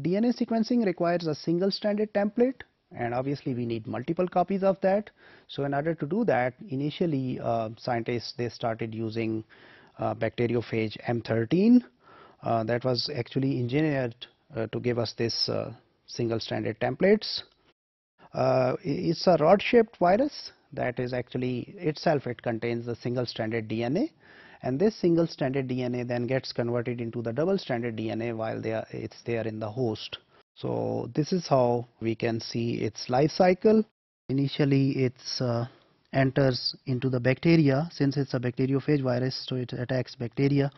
DNA sequencing requires a single stranded template and obviously we need multiple copies of that. So in order to do that, initially uh, scientists they started using uh, bacteriophage M13 uh, that was actually engineered uh, to give us this uh, single stranded templates. Uh, it's a rod shaped virus that is actually itself it contains the single stranded DNA and this single stranded DNA then gets converted into the double stranded DNA while are, it's there in the host. So this is how we can see its life cycle. Initially it uh, enters into the bacteria since it's a bacteriophage virus so it attacks bacteria.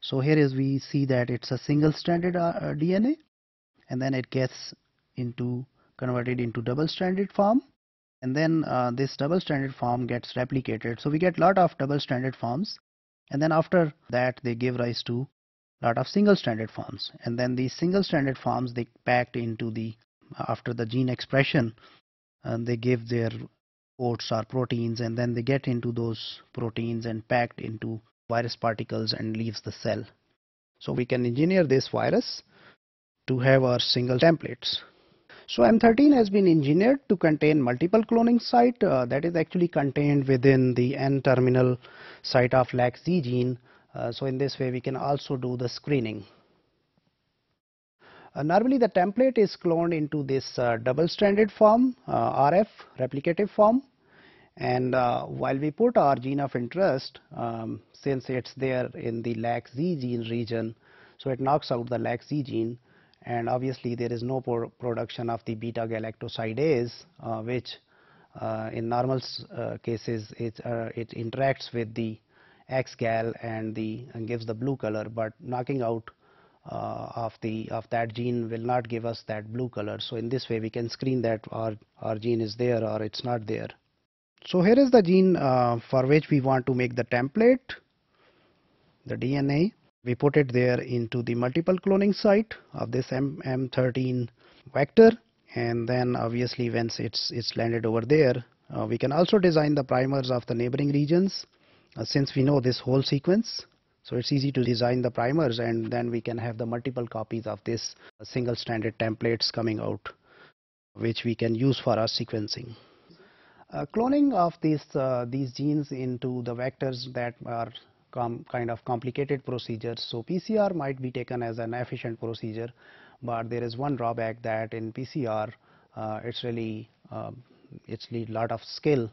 So here is we see that it's a single stranded uh, uh DNA and then it gets into converted into double stranded form and then uh, this double stranded form gets replicated so we get lot of double stranded forms and then after that they give rise to a lot of single stranded forms and then these single stranded forms they packed into the after the gene expression and they give their codes or proteins and then they get into those proteins and packed into virus particles and leaves the cell so we can engineer this virus to have our single templates so M13 has been engineered to contain multiple cloning site uh, that is actually contained within the N-terminal site of lacZ z gene. Uh, so in this way we can also do the screening. Uh, normally the template is cloned into this uh, double-stranded form, uh, RF replicative form and uh, while we put our gene of interest um, since it's there in the lacZ z gene region so it knocks out the lacZ z gene and obviously there is no production of the beta galactosidase uh, which uh, in normal uh, cases it, uh, it interacts with the X-gal and, the, and gives the blue color but knocking out uh, of, the, of that gene will not give us that blue color so in this way we can screen that our, our gene is there or it's not there. So here is the gene uh, for which we want to make the template the DNA we put it there into the multiple cloning site of this mm13 vector and then obviously once it's it's landed over there uh, we can also design the primers of the neighboring regions uh, since we know this whole sequence so it's easy to design the primers and then we can have the multiple copies of this uh, single stranded templates coming out which we can use for our sequencing uh, cloning of these uh, these genes into the vectors that are kind of complicated procedures. So PCR might be taken as an efficient procedure, but there is one drawback that in PCR uh, it's really um, it's need lot of skill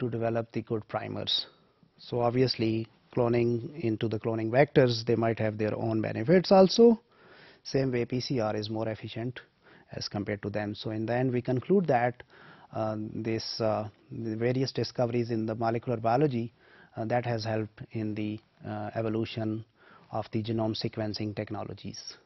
to develop the good primers. So obviously cloning into the cloning vectors they might have their own benefits also. Same way PCR is more efficient as compared to them. So in the end we conclude that uh, this uh, various discoveries in the molecular biology uh, that has helped in the uh, evolution of the genome sequencing technologies.